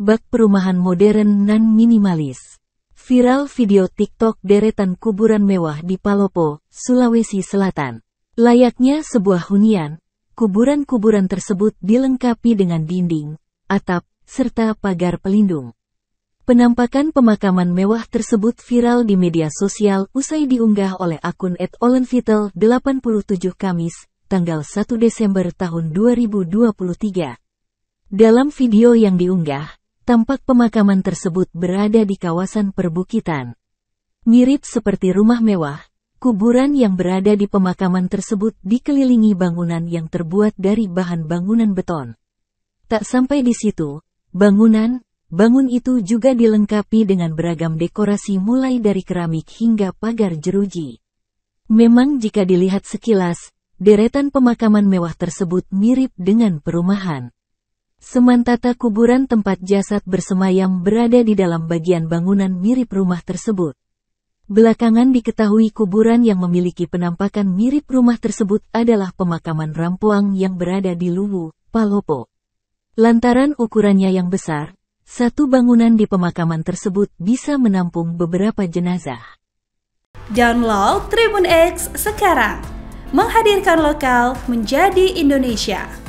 bak perumahan modern nan minimalis. Viral video TikTok deretan kuburan mewah di Palopo, Sulawesi Selatan. Layaknya sebuah hunian, kuburan-kuburan tersebut dilengkapi dengan dinding, atap, serta pagar pelindung. Penampakan pemakaman mewah tersebut viral di media sosial usai diunggah oleh akun @olenvitel87 Kamis, tanggal 1 Desember tahun 2023. Dalam video yang diunggah, Tampak pemakaman tersebut berada di kawasan perbukitan. Mirip seperti rumah mewah, kuburan yang berada di pemakaman tersebut dikelilingi bangunan yang terbuat dari bahan bangunan beton. Tak sampai di situ, bangunan, bangun itu juga dilengkapi dengan beragam dekorasi mulai dari keramik hingga pagar jeruji. Memang jika dilihat sekilas, deretan pemakaman mewah tersebut mirip dengan perumahan. Semantata kuburan tempat jasad bersemayam berada di dalam bagian bangunan mirip rumah tersebut. Belakangan diketahui kuburan yang memiliki penampakan mirip rumah tersebut adalah pemakaman Rampuang yang berada di Luwu, Palopo. Lantaran ukurannya yang besar, satu bangunan di pemakaman tersebut bisa menampung beberapa jenazah. Download Tribun X sekarang, menghadirkan lokal menjadi Indonesia.